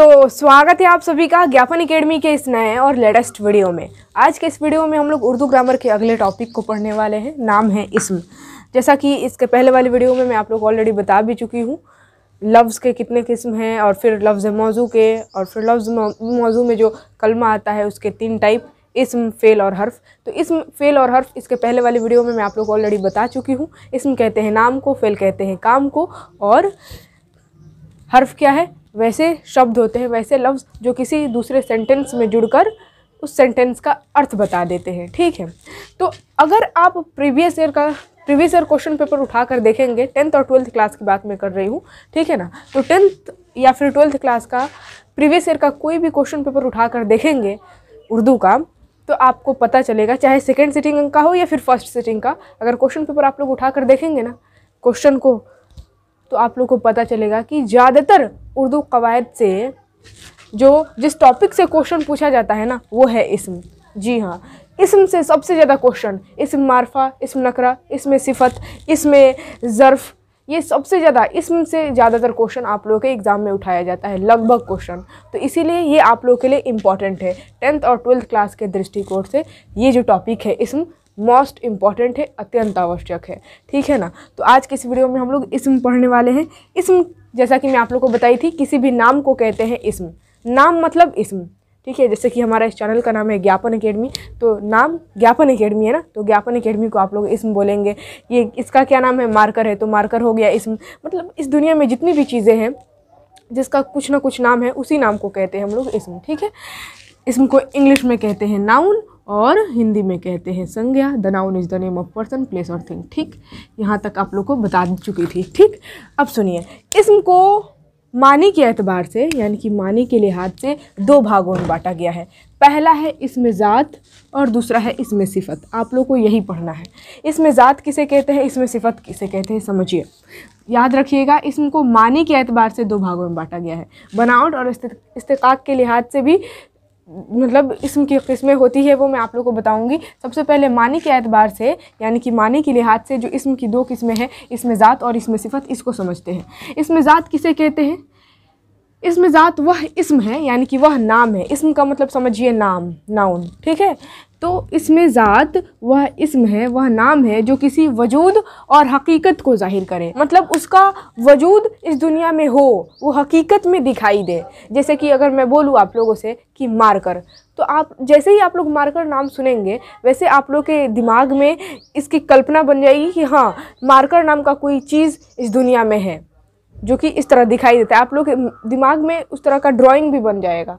तो स्वागत है आप सभी का ज्ञापन एकेडमी के इस नए और लेटेस्ट वीडियो में आज के इस वीडियो में हम लोग उर्दू ग्रामर के अगले टॉपिक को पढ़ने वाले हैं नाम है इसम जैसा कि इसके पहले वाले वीडियो में मैं आप लोग ऑलरेडी बता भी चुकी हूँ लफ्ज़ के कितने किस्म हैं और फिर लफ्ज़ मौजू के और फिर लफ्ज़ मौजू में जो कलमा आता है उसके तीन टाइप इसम फ़ेल और हर्फ तो इसम फ़ेल और हर्फ इसके पहले वाले वीडियो में मैं आप लोग ऑलरेडी बता चुकी हूँ इसम कहते हैं नाम को फ़ेल कहते हैं काम को और हर्फ क्या है वैसे शब्द होते हैं वैसे लफ्ज़ जो किसी दूसरे सेंटेंस में जुड़कर उस सेंटेंस का अर्थ बता देते हैं ठीक है तो अगर आप प्रीवियस ईयर का प्रीवियस ईयर क्वेश्चन पेपर उठा कर देखेंगे टेंथ और ट्वेल्थ क्लास की बात मैं कर रही हूँ ठीक है ना तो टेंथ या फिर ट्वेल्थ क्लास का प्रीवियस ईयर का कोई भी क्वेश्चन पेपर उठा कर देखेंगे उर्दू का तो आपको पता चलेगा चाहे सेकेंड सिटिंग का हो या फिर फर्स्ट सिटिंग का अगर क्वेश्चन पेपर आप लोग उठा कर देखेंगे ना क्वेश्चन को तो आप लोग को पता चलेगा कि ज़्यादातर उर्दू कवायद से जो जिस टॉपिक से क्वेश्चन पूछा जाता है ना वो है इसम जी हाँ इसम से सबसे ज़्यादा क्वेश्चन इसम मारफा इसम नकरा इसमें सिफत इसमें ज़र्फ़ ये सबसे ज़्यादा इसम से ज़्यादातर क्वेश्चन आप लोगों के एग्ज़ाम में उठाया जाता है लगभग क्वेश्चन तो इसीलिए ये आप लोगों के लिए इम्पॉर्टेंट है टेंथ और ट्वेल्थ क्लास के दृष्टिकोण से ये जो टॉपिक है इसम मोस्ट इम्पॉर्टेंट है अत्यंत आवश्यक है ठीक है ना तो आज के इस वीडियो में हम लोग इसम पढ़ने वाले हैं इसम जैसा कि मैं आप लोग को बताई थी किसी भी नाम को कहते हैं इसम नाम मतलब इसम ठीक है जैसे कि हमारा इस चैनल का नाम है ज्ञापन अकेडमी तो नाम ज्ञापन अकेडमी है ना तो ज्ञापन अकेडमी को आप लोग इसम बोलेंगे ये इसका क्या नाम है मार्कर है तो मार्कर हो गया इसम मतलब इस दुनिया में जितनी भी चीज़ें हैं जिसका कुछ ना कुछ नाम है उसी नाम को कहते हैं हम लोग इसम ठीक है इसम को इंग्लिश में कहते हैं नाउन और हिंदी में कहते हैं संज्ञा the noun is the name of person place और थिंग ठीक यहाँ तक आप लोग को बता चुकी थी ठीक अब सुनिए इसम को मानी के एतबार से यानी कि मानी के लिहाज से दो भागों में बांटा गया है पहला है इसमें ज़ात और दूसरा है इसमें सिफत आप लोग को यही पढ़ना है इसमें ज़ात किसे कहते हैं इसमें सिफत किसे कहते हैं समझिए याद रखिएगा इसम को मानी के एतबार से दो भागों में बांटा गया है बनावट और इस्तेक के लिहाज से भी मतलब इसम की किस्में होती है वो मैं आप लोग को बताऊंगी सबसे पहले मानी के एतबार से यानी कि मानी के लिहाज से जो इसम की दो किस्में हैं इसमें ज़ात और इसमें सिफत इसको समझते हैं इसमें ज़ात किसे कहते हैं इसम ज़ात वह इसम है यानी कि वह नाम है इसम का मतलब समझिए नाम नाउन ठीक है तो इसमें ज़ात वह इसम है वह नाम है जो किसी वजूद और हकीकत को जाहिर करे मतलब उसका वजूद इस दुनिया में हो वो हकीकत में दिखाई दे जैसे कि अगर मैं बोलूँ आप लोगों से कि मारकर तो आप जैसे ही आप लोग मारकर नाम सुनेंगे वैसे आप लोग के दिमाग में इसकी कल्पना बन जाएगी कि हाँ मारकर नाम का कोई चीज़ इस दुनिया में है जो कि इस तरह दिखाई देता है आप लोग दिमाग में उस तरह का ड्राइंग भी बन जाएगा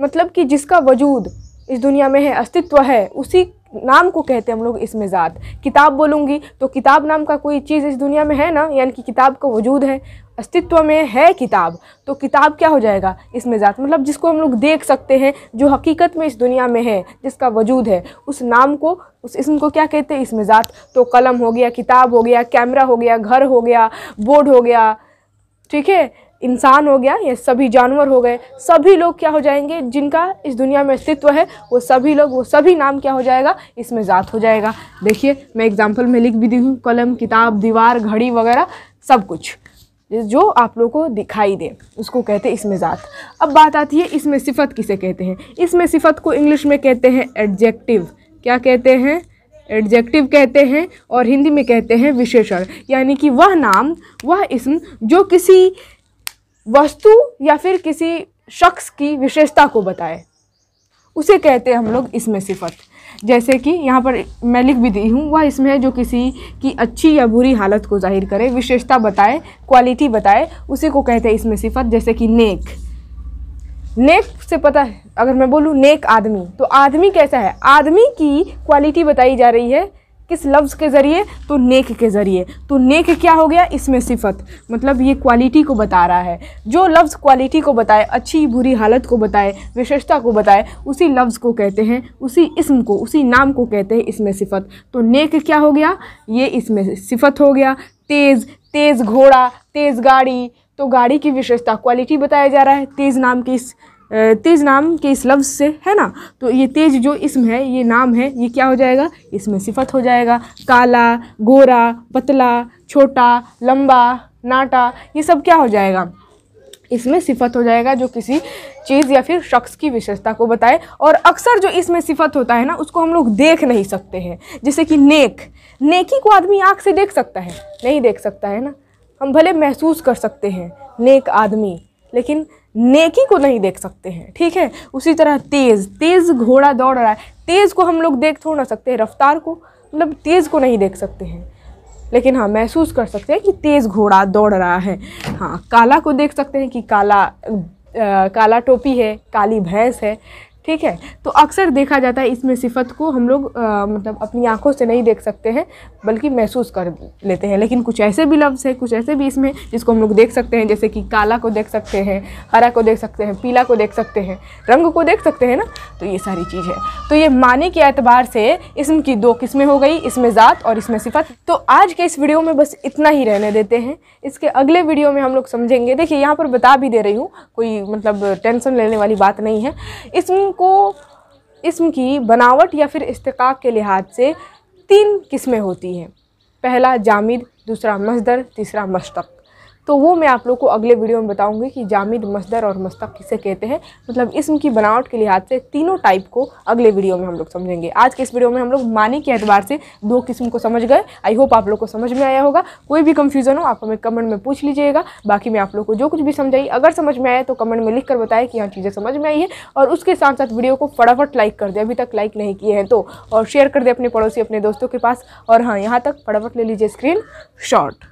मतलब कि जिसका वजूद इस दुनिया में है अस्तित्व है उसी नाम को कहते हैं हम लोग इसमें ज़ात किताब बोलूँगी तो किताब नाम का कोई चीज़ इस दुनिया में है ना यानी कि किताब का वजूद है अस्तित्व में है किताब तो किताब क्या हो जाएगा इसमें ज़ात मतलब जिसको हम लोग देख सकते हैं जो हकीकत में इस दुनिया में है जिसका वजूद है उस नाम को उस इसम को क्या कहते हैं इसमें ज़ात तो कलम हो गया किताब हो गया कैमरा हो गया घर हो गया बोर्ड हो गया ठीक है इंसान हो गया या सभी जानवर हो गए सभी लोग क्या हो जाएंगे जिनका इस दुनिया में अस्तित्व है वो सभी लोग वो सभी नाम क्या हो जाएगा इसमें ज़ात हो जाएगा देखिए मैं एग्जाम्पल में लिख भी दी हूँ कलम किताब दीवार घड़ी वगैरह सब कुछ जो आप लोगों को दिखाई दे उसको कहते हैं इसमें ज़ात अब बात आती है इसमें सिफत किसे कहते हैं इसमें सिफत को इंग्लिश में कहते हैं एडजेक्टिव क्या कहते हैं एडजेक्टिव कहते हैं और हिंदी में कहते हैं विशेषण यानी कि वह नाम वह इसम जो किसी वस्तु या फिर किसी शख्स की विशेषता को बताए उसे कहते हैं हम लोग इसमें सिफत जैसे कि यहाँ पर मैं लिख भी दी हूँ वह इसमें है जो किसी की अच्छी या बुरी हालत को जाहिर करे विशेषता बताए क्वालिटी बताए उसी को कहते हैं इसमें सिफत जैसे कि नेक नेक से पता है अगर मैं बोलूँ नेक आदमी तो आदमी कैसा है आदमी की क्वालिटी बताई जा रही है किस लफ्ज़ के ज़रिए तो नेक के ज़रिए तो नेक क्या हो गया इसमें सिफत मतलब ये क्वालिटी को बता रहा है जो लफ्ज़ क्वालिटी को बताए अच्छी बुरी हालत को बताए विशेषता को बताए उसी लफ्ज़ को कहते हैं उसी इसम को उसी नाम को कहते हैं इसमें सिफत तो नेक क्या हो गया ये इसमें सिफत हो गया तेज़ तेज़ घोड़ा तेज़ गाड़ी तो गाड़ी की विशेषता क्वालिटी बताया जा रहा है तेज़ नाम की इस तेज़ नाम के इस लफ्ज़ से है ना तो ये तेज़ जो इसम है ये नाम है ये क्या हो जाएगा इसमें सिफत हो जाएगा काला गोरा पतला छोटा लंबा नाटा ये सब क्या हो जाएगा इसमें सिफत हो जाएगा जो किसी चीज़ या फिर शख्स की विशेषता को बताए और अक्सर जो इसमें सिफत होता है ना उसको हम लोग देख नहीं सकते हैं जैसे कि नेक नेकी को आदमी आँख से देख सकता है नहीं देख सकता है ना हम भले महसूस कर सकते हैं नेक आदमी लेकिन नेकी को नहीं देख सकते हैं ठीक है उसी तरह तेज़ तेज़ घोड़ा दौड़ रहा है तेज़ को हम लोग देख थोड़ ना सकते हैं रफ्तार को मतलब तेज़ को नहीं देख सकते हैं लेकिन हाँ महसूस कर सकते हैं कि तेज़ घोड़ा दौड़ रहा है हाँ काला को देख सकते हैं कि काला आ, काला टोपी है काली भैंस है ठीक है तो अक्सर देखा जाता है इसमें सिफत को हम लोग मतलब अपनी आंखों से नहीं देख सकते हैं बल्कि महसूस कर लेते हैं लेकिन कुछ ऐसे भी लफ्ज़ हैं कुछ ऐसे भी इसमें जिसको हम लोग देख सकते हैं जैसे कि काला को देख सकते हैं हरा को देख सकते हैं पीला को देख सकते हैं रंग को देख सकते हैं ना तो ये सारी चीज़ है तो ये माने के एतबार से इसम की दो किस्में हो गई इसमें ज़ात और इसमें सिफत तो आज के इस वीडियो में बस इतना ही रहने देते हैं इसके अगले वीडियो में हम लोग समझेंगे देखिए यहाँ पर बता भी दे रही हूँ कोई मतलब टेंशन लेने वाली बात नहीं है इसमें को इसम की बनावट या फिर इस्तकाक के लिहाज से तीन किस्में होती हैं पहला जामिद दूसरा मजदर तीसरा मशतक तो वो मैं आप लोग को अगले वीडियो में बताऊंगी कि जामिद मसदर और मस्तक किसे कहते हैं मतलब इसम की बनावट के लिहाज से तीनों टाइप को अगले वीडियो में हम लोग समझेंगे आज के इस वीडियो में हम लोग मानी के एतबार से दो किस्म को समझ गए आई होप आप लोग को समझ में आया होगा कोई भी कंफ्यूज़न हो आप हमें कमेंट में पूछ लीजिएगा बाकी मैं आप लोग को जो कुछ भी समझाई अगर समझ में आया तो कमेंट में लिख कर बताएं कि यहाँ चीज़ें समझ में आई है और उसके साथ साथ वीडियो को फटाफट लाइक कर दे अभी तक लाइक नहीं किए हैं तो और शेयर कर दे अपने पड़ोसी अपने दोस्तों के पास और हाँ यहाँ तक फटाफट ले लीजिए स्क्रीन शॉट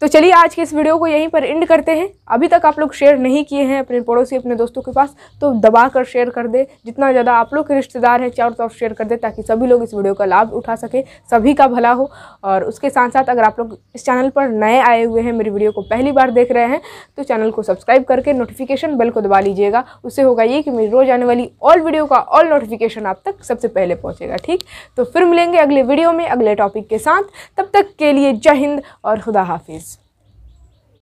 तो चलिए आज के इस वीडियो को यहीं पर एंड करते हैं अभी तक आप लोग शेयर नहीं किए हैं अपने पड़ोसी अपने दोस्तों के पास तो दबा कर शेयर कर दे जितना ज़्यादा आप लोग के रिश्तेदार हैं चारों तरफ शेयर कर दे ताकि सभी लोग इस वीडियो का लाभ उठा सकें सभी का भला हो और उसके साथ साथ अगर आप लोग इस चैनल पर नए आए हुए हैं मेरी वीडियो को पहली बार देख रहे हैं तो चैनल को सब्सक्राइब करके नोटिफिकेशन बेल को दबा लीजिएगा उससे होगा ये कि मेरी रोज़ आने वाली ऑल वीडियो का ऑल नोटिफिकेशन आप तक सबसे पहले पहुँचेगा ठीक तो फिर मिलेंगे अगले वीडियो में अगले टॉपिक के साथ तब तक के लिए जय हिंद और खुदा हाफिज़